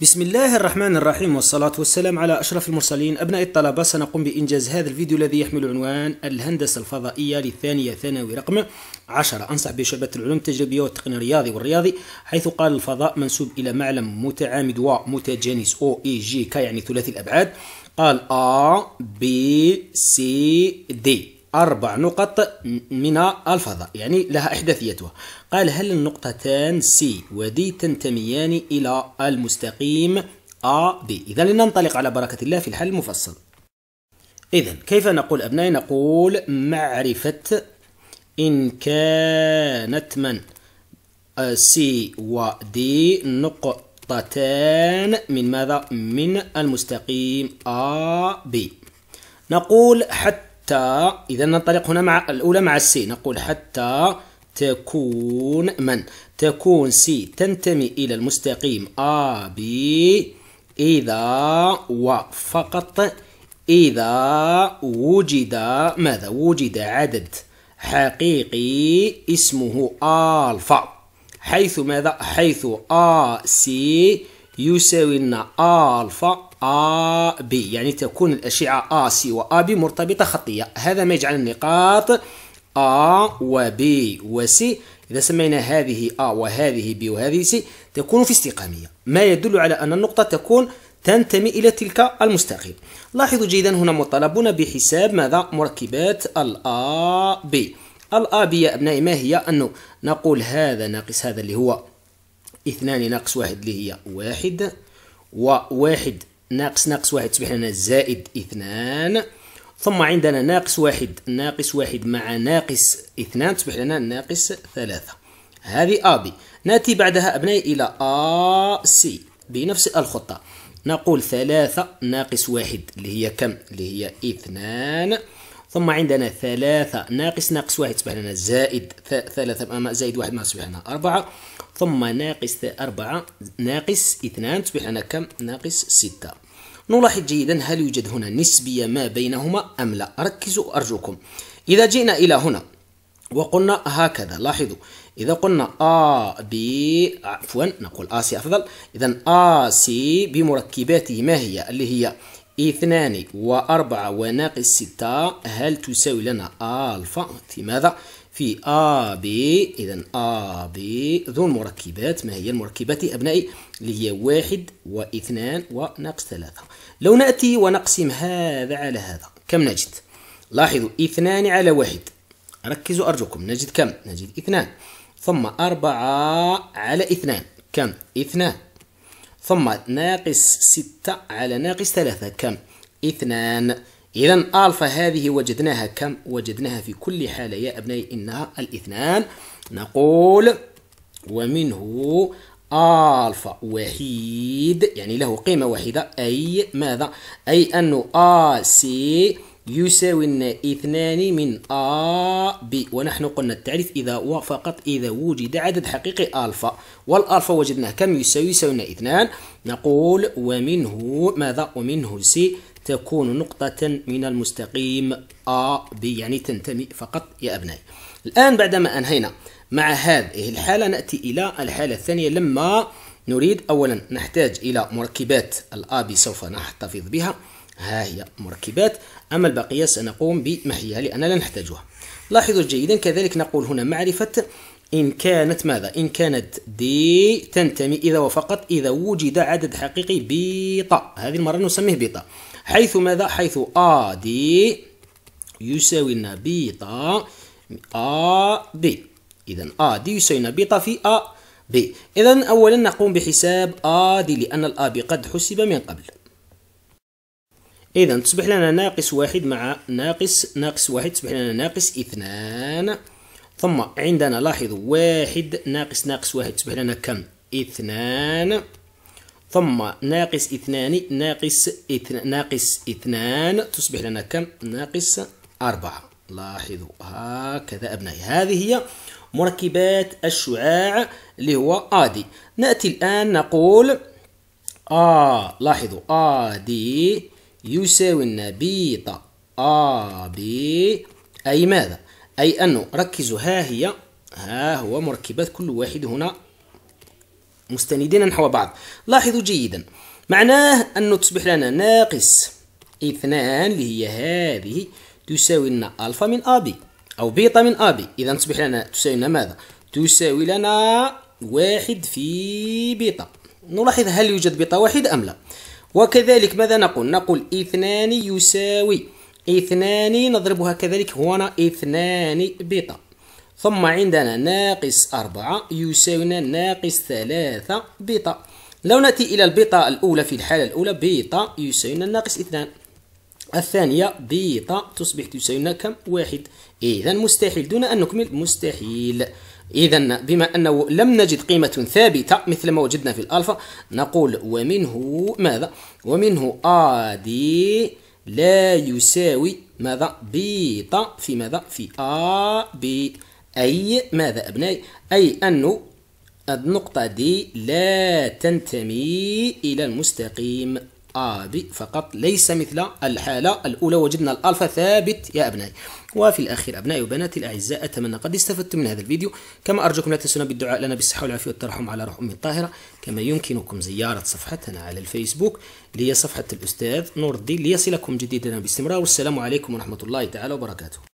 بسم الله الرحمن الرحيم والصلاة والسلام على أشرف المرسلين أبناء الطلبة سنقوم بإنجاز هذا الفيديو الذي يحمل عنوان الهندسة الفضائية للثانية ثانوي رقم 10 أنصح بشعبة العلوم التجريبية والتقنية الرياضي والرياضي حيث قال الفضاء منسوب إلى معلم متعامد ومتجانس أو إي جي كا يعني ثلاثي الأبعاد قال A B C D أربع نقط من الفضاء يعني لها إحداثيتها قال هل النقطتان سي ودي تنتميان إلى المستقيم أ بي إذا لننطلق على بركة الله في الحل المفصل إذا كيف نقول أبنائي نقول معرفة إن كانت من سي ودي نقطتان من ماذا من المستقيم أ بي نقول حتى حتى إذا ننطلق هنا مع الأولى مع السي نقول حتى تكون من تكون سي تنتمي إلى المستقيم أ B إذا وفقط إذا وجد ماذا وجد عدد حقيقي اسمه ألفا حيث ماذا حيث أ سي يساوي لنا الفا ا بي يعني تكون الاشعه ا سي ا بي مرتبطه خطيه هذا ما يجعل النقاط ا وبي وسي اذا سمينا هذه ا وهذه بي وهذه سي تكون في استقاميه ما يدل على ان النقطه تكون تنتمي إلى تلك المستقيم لاحظوا جيدا هنا مطالبون بحساب ماذا مركبات ا بي ا بي يا أبنائي ما هي أنه نقول هذا ناقص هذا اللي هو اثنان ناقص واحد اللي هي واحد وواحد ناقص ناقص واحد تصبح لنا زائد اثنان ثم عندنا ناقص واحد ناقص واحد مع ناقص اثنان تصبح لنا ناقص ثلاثة هذه أبي نأتي بعدها أبنائي إلى أ C بنفس الخطة نقول ثلاثة ناقص واحد اللي هي كم اللي هي اثنان ثم عندنا ثلاثة ناقص ناقص واحد تصبح لنا زائد ثلاثة زائد واحد ما تصبح لنا أربعة ثم ناقص أربعة ناقص اثنان تصبح لنا كم ناقص ستة نلاحظ جيدا هل يوجد هنا نسبية ما بينهما أم لا ركزوا أرجوكم إذا جئنا إلى هنا وقلنا هكذا لاحظوا إذا قلنا أ ب عفوا نقول أ سي أفضل إذا أ سي بمركباته ما هي اللي هي اثنان وأربعة وناقص ستة هل تساوي لنا ألفا في ماذا؟ في أ ب إذا أ ب ذو المركبات ما هي المركبات أبنائي اللي هي واحد واثنان وناقص ثلاثة لو نأتي ونقسم هذا على هذا كم نجد؟ لاحظوا اثنان على واحد ركزوا أرجوكم نجد كم؟ نجد اثنان ثم أربعة على اثنان كم؟ اثنان ثم ناقص ستة على ناقص ثلاثة كم اثنان إذا ألفا هذه وجدناها كم وجدناها في كل حالة يا أبنائي إنها الاثنان نقول ومنه ألفا وحيد يعني له قيمة واحدة أي ماذا أي أنه آ سي يساوي لنا اثنان من A ب ونحن قلنا التعريف إذا وفقط إذا وجد عدد حقيقي ألفا والألفا وجدناه كم يساوي يساوينا اثنان نقول ومنه ماذا ومنه سي تكون نقطة من المستقيم A ب يعني تنتمي فقط يا أبنائي الآن بعدما أنهينا مع هذه الحالة نأتي إلى الحالة الثانية لما نريد أولا نحتاج إلى مركبات الأبي سوف نحتفظ بها ها هي مركبات أما البقية سنقوم بمحيها لأننا لا نحتاجها لاحظوا جيدا كذلك نقول هنا معرفة إن كانت ماذا؟ إن كانت دي تنتمي إذا وفقط إذا وجد عدد حقيقي بيطا هذه المرة نسميه بيطا حيث ماذا؟ حيث أ دي يساوي لنا بيطا أ دي إذا أ دي يساوي لنا بيطا في أ بي إذا أولا نقوم بحساب أ دي لأن الأ بي قد حسب من قبل إذا تصبح لنا ناقص واحد مع ناقص ناقص واحد تصبح لنا ناقص اثنان ثم عندنا لاحظوا واحد ناقص ناقص واحد تصبح لنا كم اثنان ثم ناقص اثنان ناقص اثنان ناقص اثنان تصبح لنا كم ناقص أربعة لاحظوا هكذا أبنائي هذه هي مركبات الشعاع اللي هو آدي نأتي الآن نقول آ آه لاحظوا آدي يساوي لنا بيتا ا بي أي ماذا؟ أي أنه ركزوا ها هي ها هو مركبات كل واحد هنا مستندين نحو بعض لاحظوا جيدا معناه أنه تصبح لنا ناقص اثنان اللي هي هذه تساوي لنا ألفا من ا بي أو بيتا من ا بي إذا تصبح لنا تساوي لنا ماذا؟ تساوي لنا واحد في بيتا نلاحظ هل يوجد بيتا واحد أم لا وكذلك ماذا نقول نقول اثنان يساوي اثنان نضربها كذلك هنا اثنان بيتا ثم عندنا ناقص أربعة يساوينا ناقص ثلاثة بيتا لو نأتي إلى البيتا الأولى في الحالة الأولى بيتا يساوينا ناقص اثنان الثانية بيتا تصبح تساوينا كم واحد إذا مستحيل دون أن نكمل مستحيل إذا بما أنه لم نجد قيمة ثابتة مثل ما وجدنا في الألفا نقول ومنه ماذا؟ ومنه أ دي لا يساوي ماذا؟ بيطا في ماذا؟ في أ بي أي ماذا أبنائي؟ أي أنه النقطة دي لا تنتمي إلى المستقيم آدي فقط ليس مثل الحالة الأولى وجدنا الألفا ثابت يا أبنائي وفي الأخير أبنائي وبناتي الأعزاء أتمنى قد استفدتم من هذا الفيديو كما أرجوكم لا تنسونا بالدعاء لنا بالصحة والعافية والترحم على روح أمي الطاهرة كما يمكنكم زيارة صفحتنا على الفيسبوك لي صفحة الأستاذ نور الدين ليصلكم جديدنا باستمرار والسلام عليكم ورحمة الله تعالى وبركاته